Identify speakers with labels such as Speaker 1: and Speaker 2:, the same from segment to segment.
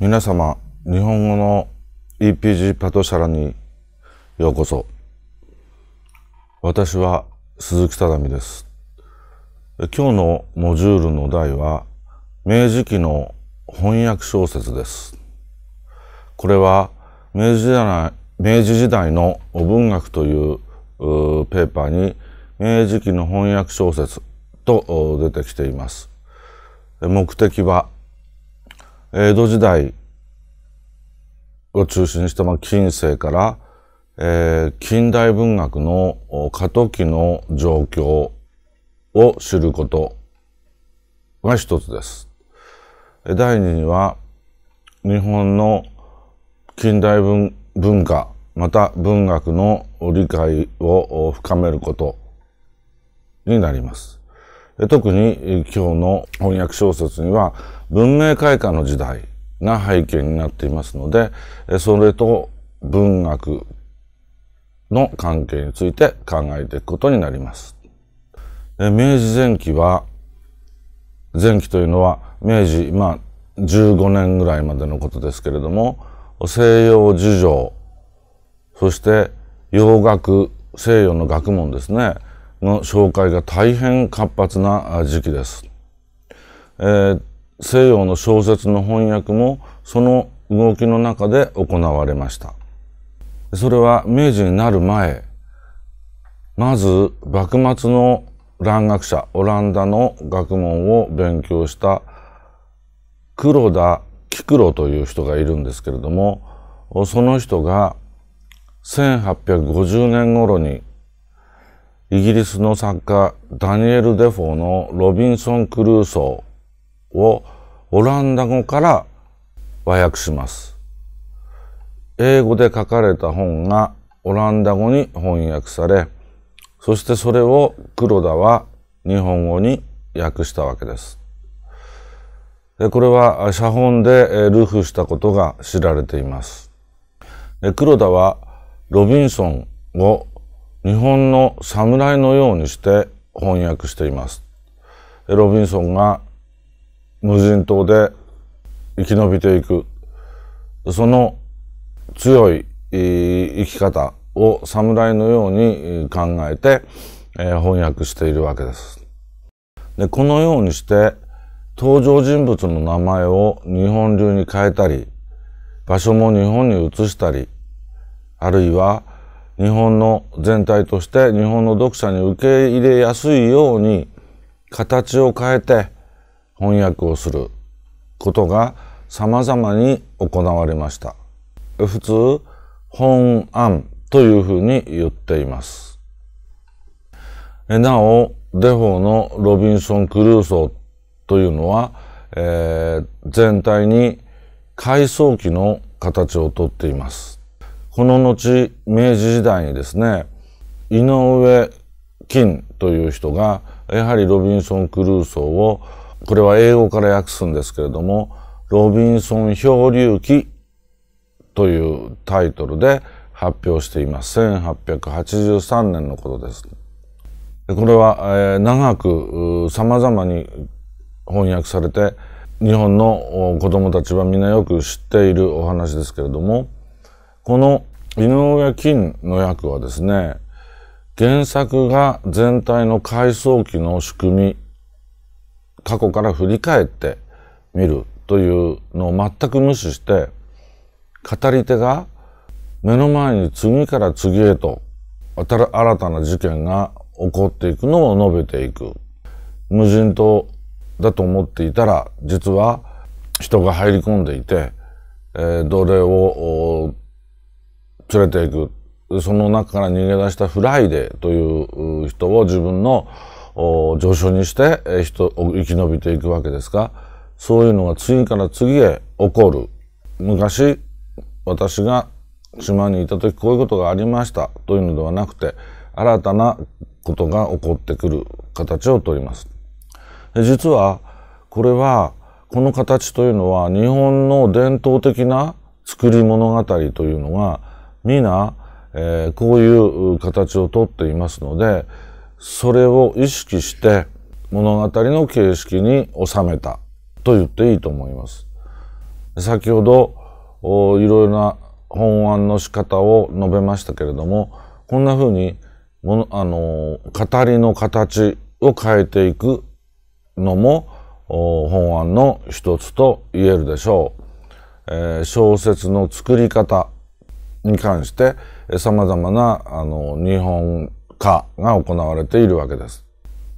Speaker 1: 皆様、日本語の EPG パトシャラにようこそ。私は鈴木忠美です。今日のモジュールの題は、明治期の翻訳小説です。これは明治時代明治時代の文学というペーパーに明治期の翻訳小説と出てきています。目的は江戸時代を中心にした、まあ、近世から、えー、近代文学の過渡期の状況を知ることが一つです。第二には日本の近代文文化また文学の理解を深めることになります。特に今日の翻訳小説には文明開化の時代な背景になっていますので、それと文学の関係について考えていくことになります。明治前期は、前期というのは明治、まあ、15年ぐらいまでのことですけれども、西洋儒情、そして洋楽、西洋の学問ですね、の紹介が大変活発な時期です。えー、西洋の小説の翻訳もその動きの中で行われました。それは明治になる前、まず幕末の蘭学者、オランダの学問を勉強した黒田喜久郎という人がいるんですけれども、その人が1850年頃にイギリスの作家ダニエル・デフォーのロビンソン・クルーソーをオランダ語から和訳します。英語で書かれた本がオランダ語に翻訳され、そしてそれを黒田は日本語に訳したわけです。でこれは写本でルフしたことが知られています。黒田はロビンソンを日本の侍のようにして翻訳しています。ロビンソンが無人島で生き延びていく、その強い生き方を侍のように考えて、え翻訳しているわけです。で、このようにして、登場人物の名前を日本流に変えたり、場所も日本に移したり、あるいは日本の全体として日本の読者に受け入れやすいように形を変えて、翻訳をすることが様々に行われました。普通、本案というふうに言っています。なお、デフォーのロビンソン・クルーソーというのは、えー、全体に回想期の形をとっています。この後、明治時代にですね、井上金という人が、やはりロビンソン・クルーソーをこれは英語から訳すんですけれども、ロビンソン漂流記というタイトルで発表しています。1883年のことです。これは、えー、長く様々に翻訳されて、日本の子供たちはみんなよく知っているお話ですけれども、この井上金の役はですね、原作が全体の回想期の仕組み過去から振り返ってみるというのを全く無視して、語り手が目の前に次から次へと新たな事件が起こっていくのを述べていく。無人島だと思っていたら、実は人が入り込んでいて、えー、奴隷を連れていく。その中から逃げ出したフライデーという人を自分の上昇にして、えー、生き延びていくわけですが、そういうのが次から次へ起こる。昔、私が島にいた時こういうことがありましたというのではなくて、新たなことが起こってくる形をとります。実は、これは、この形というのは日本の伝統的な作り物語というのが皆、えー、こういう形をとっていますので、それを意識して物語の形式に収めたと言っていいと思います。先ほどいろいろな本案の仕方を述べましたけれどもこんなふうにもあの語りの形を変えていくのも本案の一つと言えるでしょう。えー、小説の作り方に関してざまなあの日本化が行われているわけです。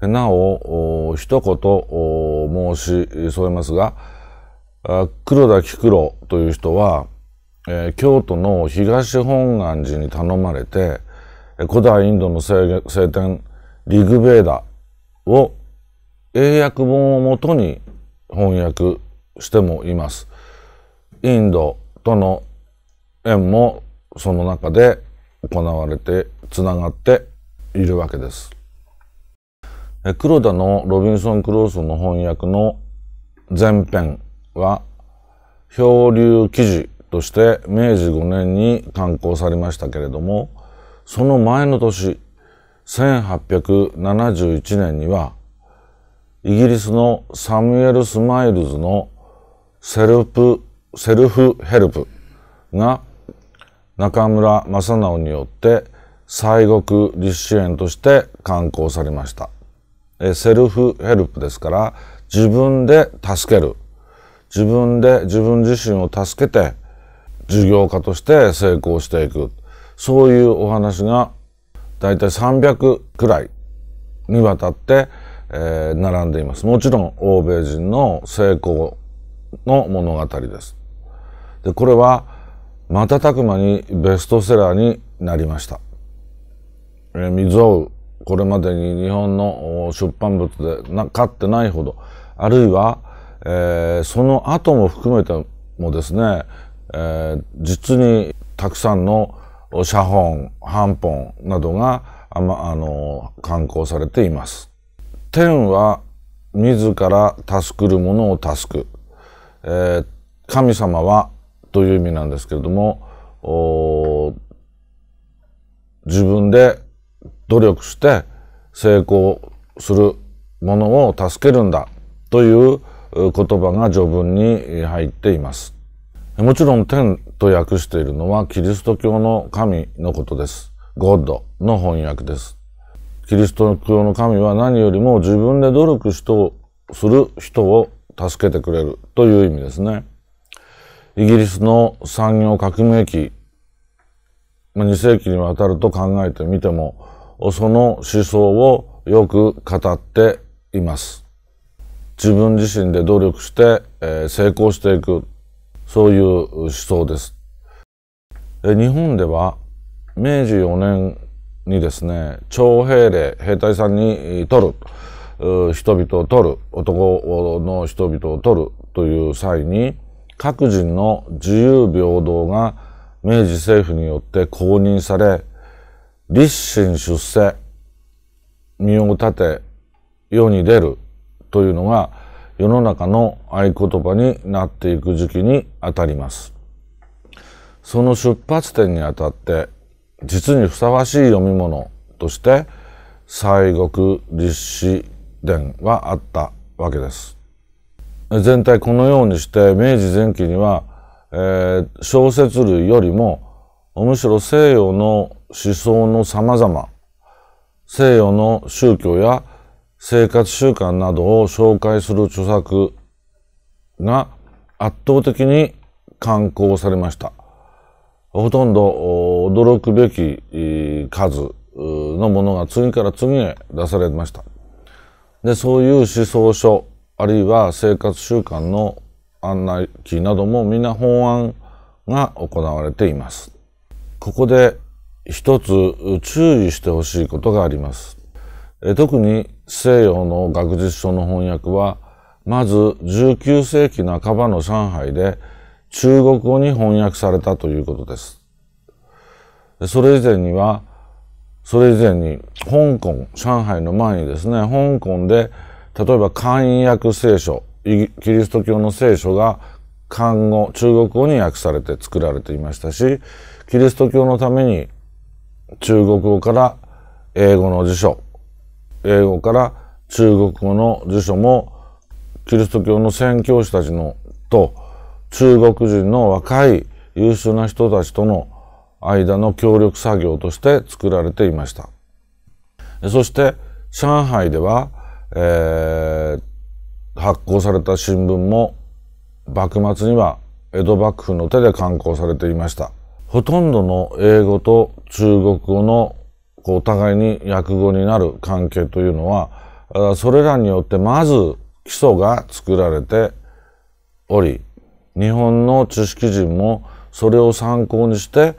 Speaker 1: なお、一言申し添えますが、黒田菊郎という人は、えー、京都の東本願寺に頼まれて、古代インドの聖典リグベーダを英訳本をもとに翻訳してもいます。インドとの縁もその中で行われてつながっているわけです。黒田のロビンソン・クローソンの翻訳の前編は漂流記事として明治5年に刊行されましたけれども、その前の年、1871年には、イギリスのサムエル・スマイルズのセルフ・セルフヘルプが中村正直によって西国立志園として刊行されました。えセルフヘルプですから自分で助ける。自分で自分自身を助けて事業家として成功していく。そういうお話がだいたい300くらいにわたって、えー、並んでいます。もちろん欧米人の成功の物語です。で、これは瞬く間にベストセラーになりました。えー、未曾有、これまでに日本の出版物でなかってないほど、あるいは、えー、その後も含めてもですね、えー、実にたくさんの写本、版本などが、あま、あの、刊行されています。天は自ら助くるものを助く。えー、神様はという意味なんですけれども、自分で努力して成功するものを助けるんだという言葉が序文に入っています。もちろん天と訳しているのはキリスト教の神のことです。ゴッドの翻訳です。キリスト教の神は何よりも自分で努力しとする人を助けてくれるという意味ですね。イギリスの産業革命期、2世紀にわたると考えてみても、その思想をよく語っています。自分自身で努力して、え成功していく、そういう思想です。え日本では明治4年にですね、徴兵令、兵隊さんに取る、人々を取る、男の人々を取るという際に、各人の自由平等が明治政府によって公認され、立身出世、身を立て、世に出るというのが世の中の合言葉になっていく時期にあたります。その出発点にあたって、実にふさわしい読み物として、西国立志伝はあったわけです。全体このようにして明治前期には、えー、小説類よりもむしろ西洋の思想の様々、西洋の宗教や生活習慣などを紹介する著作が圧倒的に刊行されました。ほとんど驚くべき数のものが次から次へ出されました。で、そういう思想書、あるいは生活習慣の案内記なども皆法案が行われています。ここで一つ注意してほしいことがあります。特に西洋の学術書の翻訳は、まず19世紀半ばの上海で中国語に翻訳されたということです。それ以前には、それ以前に香港、上海の前にですね、香港で例えば漢訳聖書、キリスト教の聖書が漢語、中国語に訳されて作られていましたし、キリスト教のために中国語から英語の辞書、英語から中国語の辞書も、キリスト教の宣教師たちのと、中国人の若い優秀な人たちとの間の協力作業として作られていました。そして上海では、えー、発行された新聞も幕末には江戸幕府の手で刊行されていました。ほとんどの英語と中国語のお互いに訳語になる関係というのは、それらによってまず基礎が作られており、日本の知識人もそれを参考にして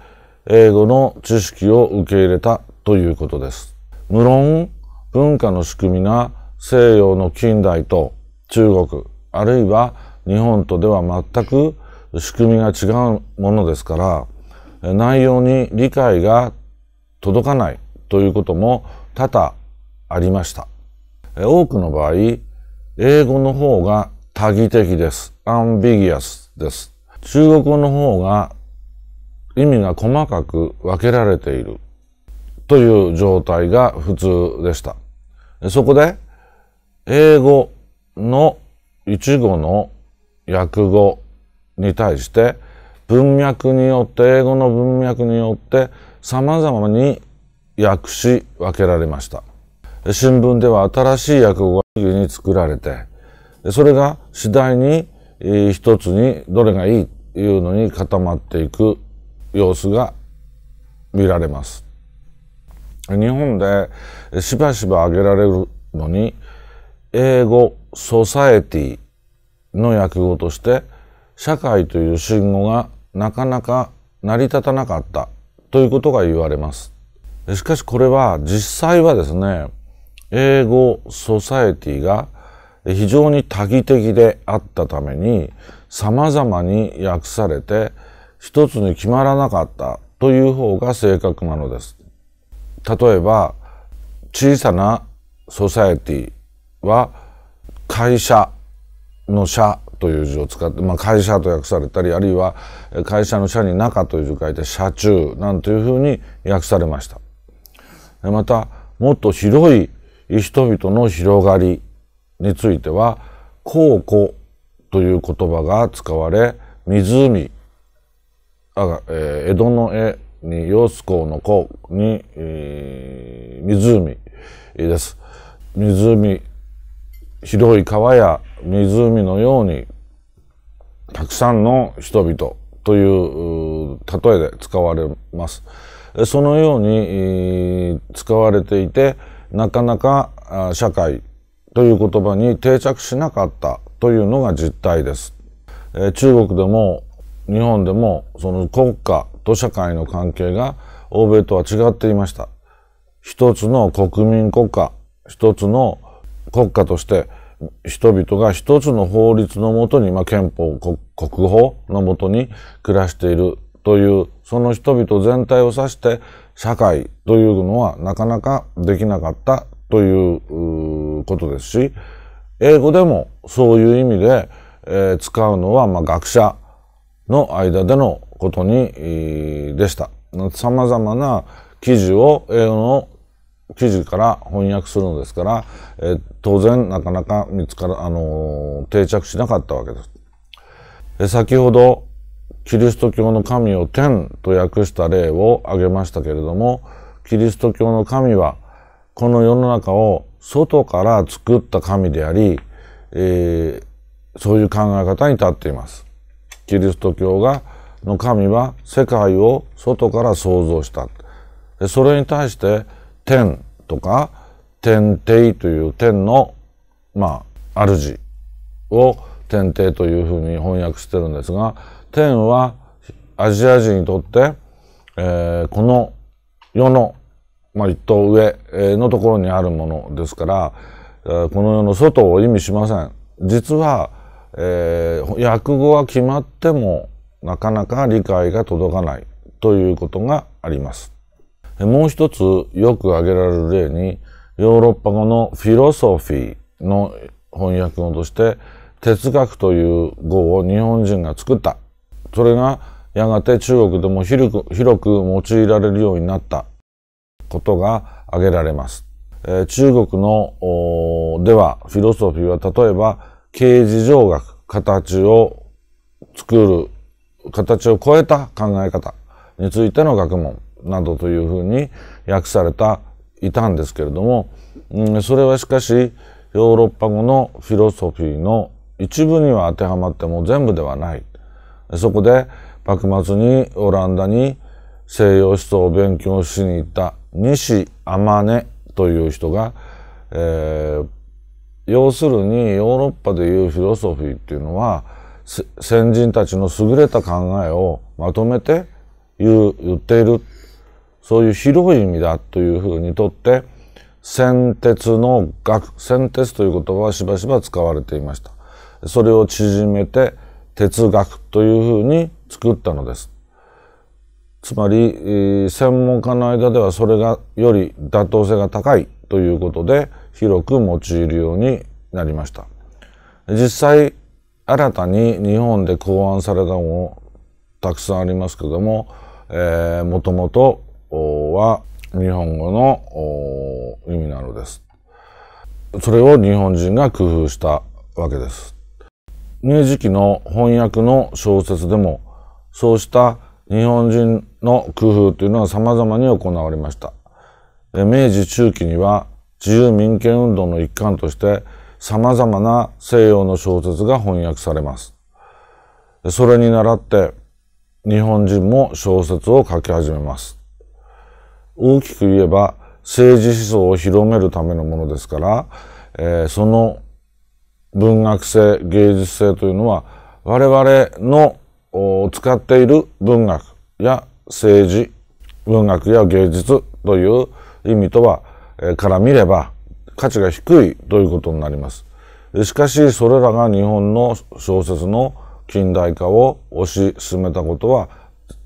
Speaker 1: 英語の知識を受け入れたということです。無論、文化の仕組みが西洋の近代と中国、あるいは日本とでは全く仕組みが違うものですから、内容に理解が届かないということも多々ありました。多くの場合、英語の方が多義的です。アンビギアスです。中国語の方が意味が細かく分けられているという状態が普通でした。そこで、英語の一語の訳語に対して文脈によって、英語の文脈によってさまざまに訳し分けられました。新聞では新しい訳語が次に作られて、それが次第に一つにどれがいいというのに固まっていく様子が見られます。日本でしばしば挙げられるのに、英語、ソサエティの訳語として、社会という信号がなかなか成り立たなかったということが言われます。しかしこれは実際はですね、英語ソサエティが非常に多義的であったために様々に訳されて一つに決まらなかったという方が正確なのです。例えば小さなソサエティは会社の社という字を使って、まあ、会社と訳されたりあるいは会社の社に中という字を書いて社中なんていうふうに訳されました。またもっと広い人々の広がりについては「高庫」という言葉が使われ湖あ、えー、江戸の絵に陽子港の港に、えー、湖です。湖広い川や湖のようにたくさんの人々という例えで使われます。そのように使われていてなかなか社会という言葉に定着しなかったというのが実態です。中国でも日本でもその国家と社会の関係が欧米とは違っていました。一つの国民国家、一つの国家として人々が一つの法律のもとに、まあ、憲法国、国法のもとに暮らしているという、その人々全体を指して社会というのはなかなかできなかったということですし、英語でもそういう意味で、えー、使うのは、まあ、学者の間でのことに、でした。様々な記事を英語の記事から翻訳するのですから、えー、当然なかなか見つから、あのー、定着しなかったわけです。え先ほど、キリスト教の神を天と訳した例を挙げましたけれども、キリスト教の神は、この世の中を外から作った神であり、えー、そういう考え方に立っています。キリスト教が、の神は世界を外から創造した。それに対して、天とか、天帝という天の、まあ、主を天帝というふうに翻訳してるんですが、天はアジア人にとって、えー、この世の、まあ、一等上のところにあるものですから、この世の外を意味しません。実は、えー、訳語は決まってもなかなか理解が届かないということがあります。もう一つよく挙げられる例に、ヨーロッパ語のフィロソフィーの翻訳語として、哲学という語を日本人が作った。それがやがて中国でも広く広く用いられるようになったことが挙げられます。えー、中国のではフィロソフィーは例えば形事上学、形を作る、形を超えた考え方についての学問。などというふうに訳されたいたんですけれども、うん、それはしかしヨーロッパ語のフィロソフィーの一部には当てはまっても全部ではない。そこで幕末にオランダに西洋思想を勉強しに行った西天音という人が、えー、要するにヨーロッパでいうフィロソフィーっていうのは先人たちの優れた考えをまとめて言う言っているそういう広い意味だというふうにとって、先鉄の学、先鉄という言葉はしばしば使われていました。それを縮めて、哲学というふうに作ったのです。つまり、専門家の間ではそれがより妥当性が高いということで、広く用いるようになりました。実際、新たに日本で考案されたものたくさんありますけども、えー、もともとは日本語の意味なのです。それを日本人が工夫したわけです。明治期の翻訳の小説でもそうした日本人の工夫というのは様々に行われました。明治中期には自由民権運動の一環として様々な西洋の小説が翻訳されます。それに倣って日本人も小説を書き始めます。大きく言えば政治思想を広めるためのものですから、えー、その文学性、芸術性というのは我々の使っている文学や政治、文学や芸術という意味とは、えー、から見れば価値が低いということになります。しかしそれらが日本の小説の近代化を推し進めたことは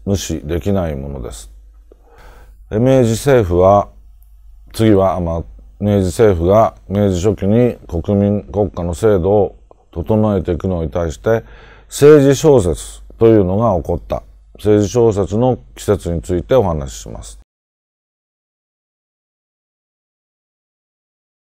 Speaker 1: 無視できないものです。明治政府は、次は、まあ、明治政府が明治初期に国民国家の制度を整えていくのに対して、政治小説というのが起こった。政治小説の季節についてお話しします。